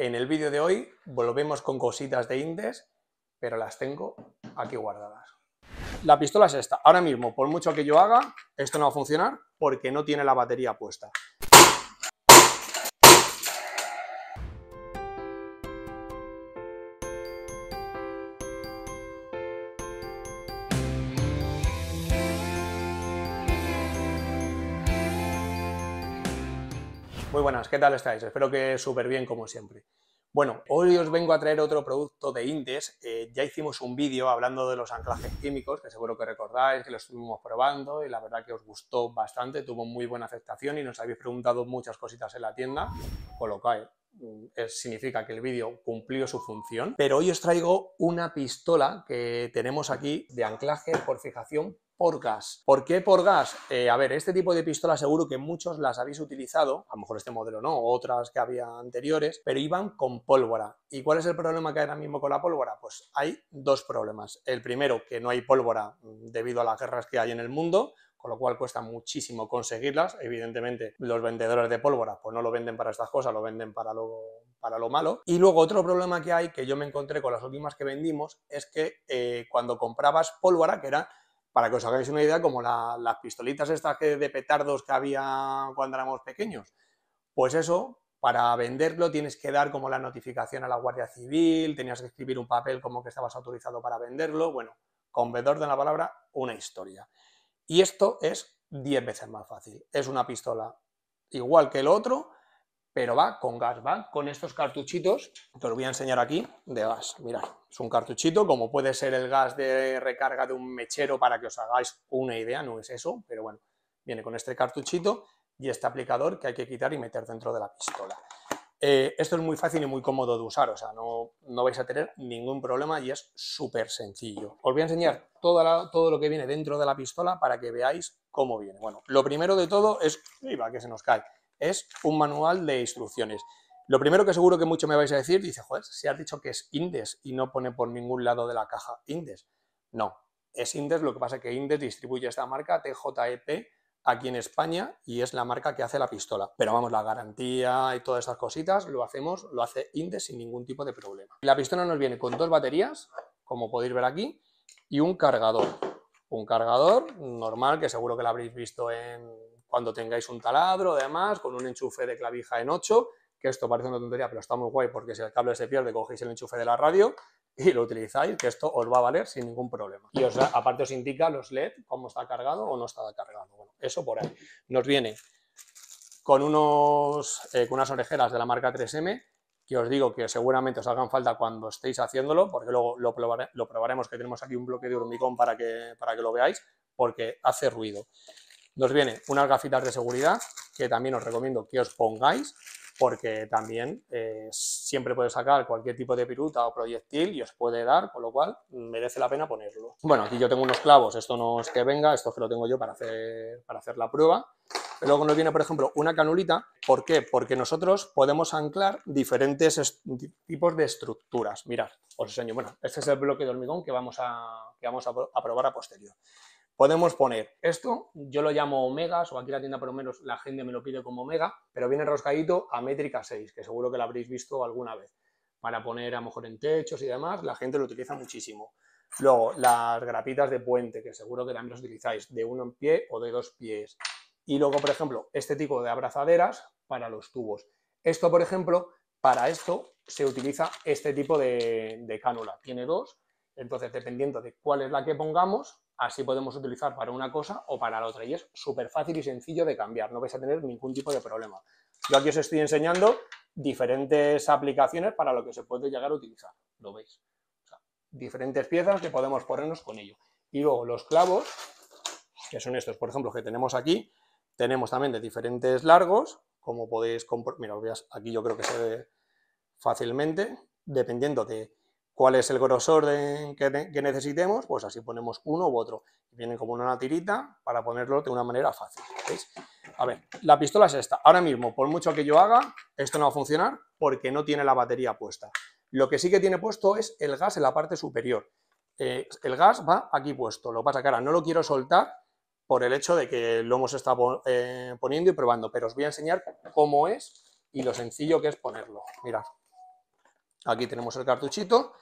En el vídeo de hoy volvemos con cositas de Indes, pero las tengo aquí guardadas. La pistola es esta. Ahora mismo, por mucho que yo haga, esto no va a funcionar porque no tiene la batería puesta. Muy buenas, ¿qué tal estáis? Espero que súper bien como siempre. Bueno, hoy os vengo a traer otro producto de Indes. Eh, ya hicimos un vídeo hablando de los anclajes químicos, que seguro que recordáis, que lo estuvimos probando y la verdad que os gustó bastante, tuvo muy buena aceptación y nos habéis preguntado muchas cositas en la tienda, con lo cual mm, significa que el vídeo cumplió su función. Pero hoy os traigo una pistola que tenemos aquí de anclaje por fijación por gas. ¿Por qué por gas? Eh, a ver, este tipo de pistola seguro que muchos las habéis utilizado, a lo mejor este modelo no, otras que había anteriores, pero iban con pólvora. ¿Y cuál es el problema que hay ahora mismo con la pólvora? Pues hay dos problemas. El primero, que no hay pólvora mm, debido a las guerras que hay en el mundo, con lo cual cuesta muchísimo conseguirlas. Evidentemente, los vendedores de pólvora pues no lo venden para estas cosas, lo venden para lo, para lo malo. Y luego otro problema que hay, que yo me encontré con las últimas que vendimos, es que eh, cuando comprabas pólvora, que era para que os hagáis una idea, como las pistolitas estas de petardos que había cuando éramos pequeños. Pues eso, para venderlo tienes que dar como la notificación a la Guardia Civil, tenías que escribir un papel como que estabas autorizado para venderlo. Bueno, con vedor de la palabra, una historia. Y esto es 10 veces más fácil. Es una pistola igual que el otro, pero va con gas, va con estos cartuchitos Te os voy a enseñar aquí de gas. Mirad, es un cartuchito, como puede ser el gas de recarga de un mechero para que os hagáis una idea, no es eso, pero bueno, viene con este cartuchito y este aplicador que hay que quitar y meter dentro de la pistola. Eh, esto es muy fácil y muy cómodo de usar, o sea, no, no vais a tener ningún problema y es súper sencillo. Os voy a enseñar todo lo que viene dentro de la pistola para que veáis cómo viene. Bueno, lo primero de todo es... ¡Iba, que se nos cae! es un manual de instrucciones. Lo primero que seguro que mucho me vais a decir, dice, joder, si ha dicho que es Indes y no pone por ningún lado de la caja Indes. No, es Indes, lo que pasa es que Indes distribuye esta marca TJEP aquí en España y es la marca que hace la pistola. Pero vamos, la garantía y todas estas cositas lo hacemos, lo hace Indes sin ningún tipo de problema. La pistola nos viene con dos baterías, como podéis ver aquí, y un cargador. Un cargador normal, que seguro que lo habréis visto en cuando tengáis un taladro, además, con un enchufe de clavija en 8, que esto parece una tontería, pero está muy guay porque si el cable se pierde, cogéis el enchufe de la radio y lo utilizáis, que esto os va a valer sin ningún problema. Y aparte os indica los LED, cómo está cargado o no está cargado. eso por ahí. Nos viene con, unos, eh, con unas orejeras de la marca 3M, que os digo que seguramente os hagan falta cuando estéis haciéndolo, porque luego lo, probaremos, que tenemos aquí un bloque de hormigón para que, para que lo veáis, porque hace ruido. Nos viene unas gafitas de seguridad, que también os recomiendo que os pongáis, porque también eh, siempre puede sacar cualquier tipo de piruta o proyectil y os puede dar, por lo cual merece la pena ponerlo. Bueno, aquí yo tengo unos clavos, esto no es que venga, esto que lo tengo yo para hacer, para hacer la prueba. Luego nos viene, por ejemplo, una canulita. ¿Por qué? Porque nosotros podemos anclar diferentes tipos de estructuras. Mirad, os enseño. Bueno, este es el bloque de hormigón que vamos a, vamos probar a posterior podemos poner esto, yo lo llamo omegas, o aquí la tienda por lo menos la gente me lo pide como omega, pero viene roscadito a métrica 6, que seguro que lo habréis visto alguna vez, para poner a lo mejor en techos y demás, la gente lo utiliza muchísimo. Luego, las grapitas de puente, que seguro que también las utilizáis, de uno en pie o de dos pies. Y luego, por ejemplo, este tipo de abrazaderas para los tubos. Esto, por ejemplo, para esto se utiliza este tipo de cánula. Tiene dos, entonces, dependiendo de cuál es la que pongamos, así podemos utilizar para una cosa o para la otra. Y es súper fácil y sencillo de cambiar, no vais a tener ningún tipo de problema. Yo aquí os estoy enseñando diferentes aplicaciones para lo que se puede llegar a utilizar, lo veis. diferentes piezas que podemos ponernos con ello. Y luego los clavos, que son estos, por ejemplo, que tenemos aquí, tenemos también de diferentes largos, como podéis... Mira, aquí yo creo que se ve fácilmente, dependiendo de cuál es el grosor que, necesitemos, pues así ponemos uno u otro. Vienen como una tirita para ponerlo de una manera fácil. ¿veis? A ver, la pistola es esta. Ahora mismo, por mucho que yo haga, esto no va a funcionar porque no tiene la batería puesta. Lo que sí que tiene puesto es el gas en la parte superior. Eh, el gas va aquí puesto. Lo que pasa que ahora no lo quiero soltar por el hecho de que lo hemos estado eh, poniendo y probando, pero os voy a enseñar cómo es y lo sencillo que es ponerlo. Mirad, aquí tenemos el cartuchito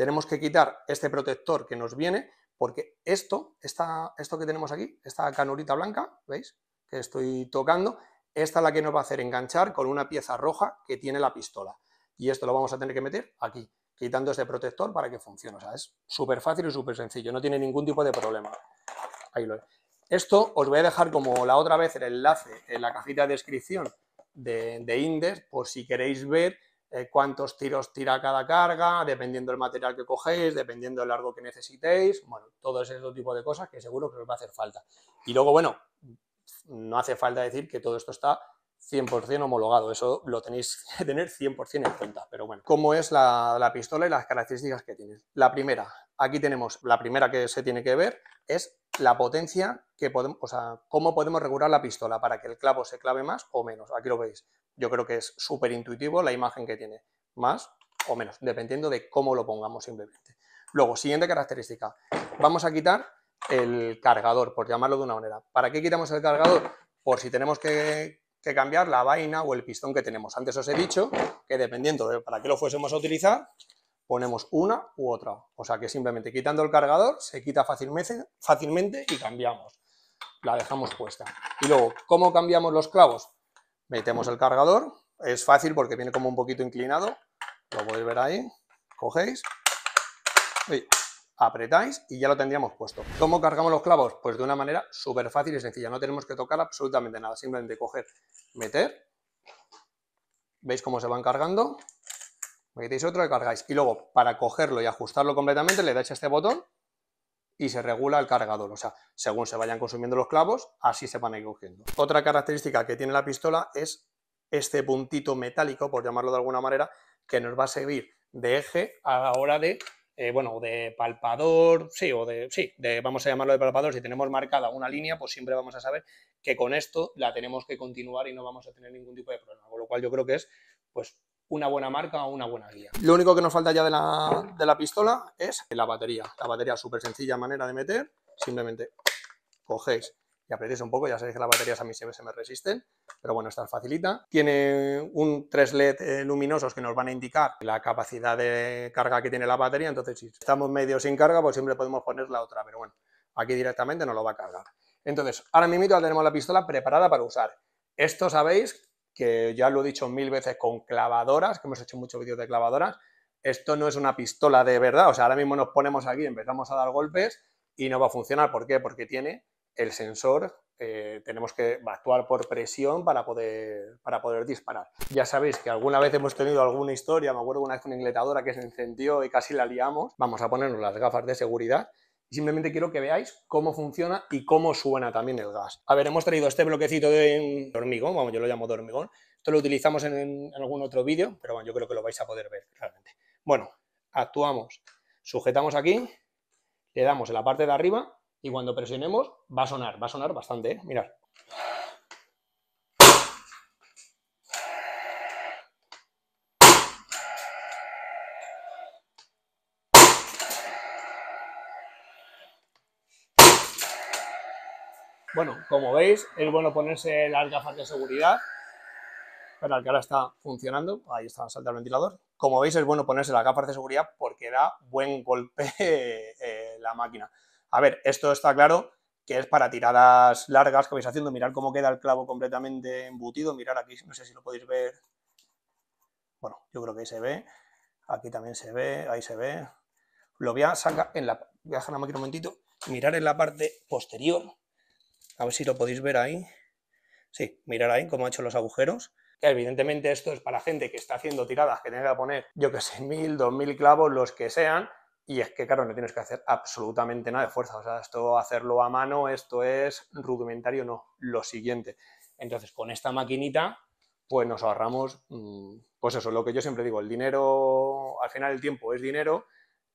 tenemos que quitar este protector que nos viene porque esto, esta, esto que tenemos aquí, esta canurita blanca, ¿veis? Que estoy tocando, esta es la que nos va a hacer enganchar con una pieza roja que tiene la pistola. Y esto lo vamos a tener que meter aquí, quitando este protector para que funcione. O sea, es súper fácil y súper sencillo, no tiene ningún tipo de problema. Ahí lo es. Esto os voy a dejar como la otra vez el enlace en la cajita de descripción de, de Indes, por si queréis ver eh, cuántos tiros tira cada carga, dependiendo del material que cogéis, dependiendo del largo que necesitéis, bueno, todo ese tipo de cosas que seguro que os va a hacer falta. Y luego, bueno, no hace falta decir que todo esto está 100% homologado, eso lo tenéis que tener 100% en cuenta, pero bueno, ¿cómo es la, la pistola y las características que tiene? La primera, aquí tenemos, la primera que se tiene que ver es la potencia que podemos, o sea, cómo podemos regular la pistola para que el clavo se clave más o menos, aquí lo veis, yo creo que es súper intuitivo la imagen que tiene, más o menos, dependiendo de cómo lo pongamos simplemente. Luego, siguiente característica, vamos a quitar el cargador, por llamarlo de una manera. ¿Para qué quitamos el cargador? Por si tenemos que que cambiar la vaina o el pistón que tenemos. Antes os he dicho que dependiendo de para qué lo fuésemos a utilizar, ponemos una u otra. O sea que simplemente quitando el cargador se quita fácilmente, fácilmente y cambiamos. La dejamos puesta. Y luego, ¿cómo cambiamos los clavos? Metemos el cargador, es fácil porque viene como un poquito inclinado, lo podéis ver ahí, cogéis, apretáis y ya lo tendríamos puesto. ¿Cómo cargamos los clavos? Pues de una manera súper fácil y sencilla, no tenemos que tocar absolutamente nada, simplemente coger, meter, veis cómo se van cargando, metéis otro y cargáis, y luego para cogerlo y ajustarlo completamente le dais a este botón y se regula el cargador, o sea, según se vayan consumiendo los clavos, así se van a ir cogiendo. Otra característica que tiene la pistola es este puntito metálico, por llamarlo de alguna manera, que nos va a servir de eje a la hora de eh, bueno, de palpador, sí, o de, sí, vamos a llamarlo de palpador, si tenemos marcada una línea, pues siempre vamos a saber que con esto la tenemos que continuar y no vamos a tener ningún tipo de problema, con lo cual yo creo que es, pues, una buena marca o una buena guía. Lo único que nos falta ya de la, de la pistola es la batería. La batería súper sencilla manera de meter, simplemente cogéis y apretéis un poco, ya sabéis que las baterías a mí se me resisten, pero bueno, esta facilita. Tiene un tres LED eh, luminosos que nos van a indicar la capacidad de carga que tiene la batería, entonces si estamos medio sin carga, pues siempre podemos poner la otra, pero bueno, aquí directamente no lo va a cargar. Entonces, ahora mismo tenemos la pistola preparada para usar. Esto sabéis que ya lo he dicho mil veces con clavadoras, que hemos hecho muchos vídeos de clavadoras, esto no es una pistola de verdad, o sea, ahora mismo nos ponemos aquí, empezamos a dar golpes y no va a funcionar, ¿por qué? Porque tiene el sensor eh, tenemos que actuar por presión para poder, para poder disparar. Ya sabéis que alguna vez hemos tenido alguna historia, me acuerdo una vez una ingletadora que se encendió y casi la liamos. Vamos a ponernos las gafas de seguridad y simplemente quiero que veáis cómo funciona y cómo suena también el gas. A ver, hemos traído este bloquecito de hormigón, vamos, yo lo llamo de hormigón. Esto lo utilizamos en, en algún otro vídeo, pero bueno, yo creo que lo vais a poder ver realmente. Bueno, actuamos. Sujetamos aquí, le damos en la parte de arriba y cuando presionemos, va a sonar, va a sonar bastante, ¿eh? Mirad. Bueno, como veis, es bueno ponerse las gafas de seguridad. Espera, que ahora está funcionando. Ahí está, salta el ventilador. Como veis, es bueno ponerse las gafas de seguridad porque da buen golpe eh, la máquina. A ver, esto está claro que es para tiradas largas que vais haciendo, mirar cómo queda el clavo completamente embutido, mirar aquí, no sé si lo podéis ver, bueno, yo creo que ahí se ve, aquí también se ve, ahí se ve, lo voy a sacar en la, voy a la un momentito, mirar en la parte posterior, a ver si lo podéis ver ahí, sí, mirar ahí cómo ha hecho los agujeros, evidentemente esto es para gente que está haciendo tiradas, que tenga que poner, yo que sé, mil, dos mil clavos, los que sean, y es que, claro, no tienes que hacer absolutamente nada de fuerza. O sea, esto hacerlo a mano, esto es rudimentario, no, lo siguiente. Entonces, con esta maquinita, pues nos ahorramos, mm, pues eso, lo que yo siempre digo, el dinero, al final el tiempo es dinero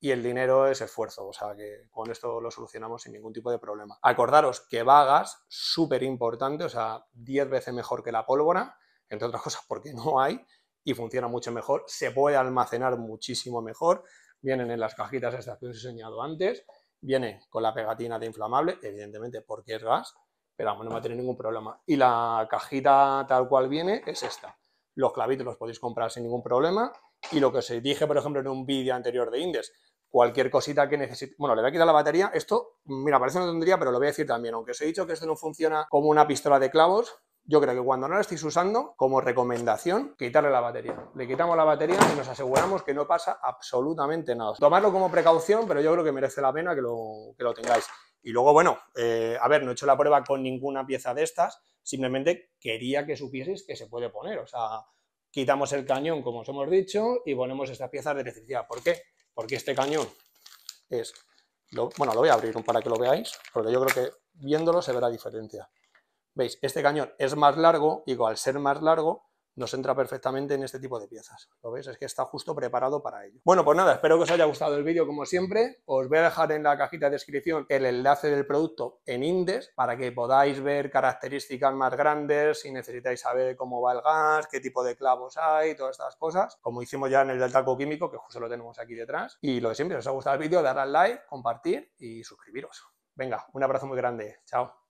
y el dinero es esfuerzo. O sea, que con esto lo solucionamos sin ningún tipo de problema. Acordaros que vagas, súper importante, o sea, 10 veces mejor que la pólvora, entre otras cosas porque no hay y funciona mucho mejor, se puede almacenar muchísimo mejor Vienen en las cajitas estas que os he enseñado antes, viene con la pegatina de inflamable, evidentemente porque es gas, pero vamos, no va a tener ningún problema. Y la cajita tal cual viene es esta. Los clavitos los podéis comprar sin ningún problema. Y lo que os dije, por ejemplo, en un vídeo anterior de Indes, cualquier cosita que necesite. Bueno, le voy a quitar la batería. Esto, mira, parece no tendría, pero lo voy a decir también. Aunque os he dicho que esto no funciona como una pistola de clavos, yo creo que cuando no lo estéis usando, como recomendación, quitarle la batería. Le quitamos la batería y nos aseguramos que no pasa absolutamente nada. Tomarlo como precaución, pero yo creo que merece la pena que lo, tengáis. Y luego, bueno, eh, a ver, no he hecho la prueba con ninguna pieza de estas, simplemente quería que supieseis que se puede poner. O sea, quitamos el cañón, como os hemos dicho, y ponemos estas piezas de electricidad. ¿Por qué? Porque este cañón es... bueno, lo voy a abrir para que lo veáis, porque yo creo que viéndolo se verá diferencia. Veis, este cañón es más largo y al ser más largo nos entra perfectamente en este tipo de piezas. ¿Lo veis? Es que está justo preparado para ello. Bueno, pues nada, espero que os haya gustado el vídeo como siempre. Os voy a dejar en la cajita de descripción el enlace del producto en Indes para que podáis ver características más grandes, si necesitáis saber cómo va el gas, qué tipo de clavos hay, todas estas cosas, como hicimos ya en el del talco químico, que justo lo tenemos aquí detrás. Y lo de siempre, si os ha gustado el vídeo, darle al like, compartir y suscribiros. Venga, un abrazo muy grande. Chao.